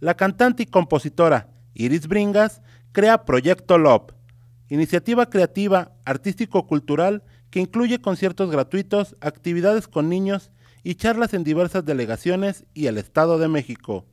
la cantante y compositora Iris Bringas crea Proyecto Love, iniciativa creativa, artístico-cultural que incluye conciertos gratuitos, actividades con niños y charlas en diversas delegaciones y el Estado de México.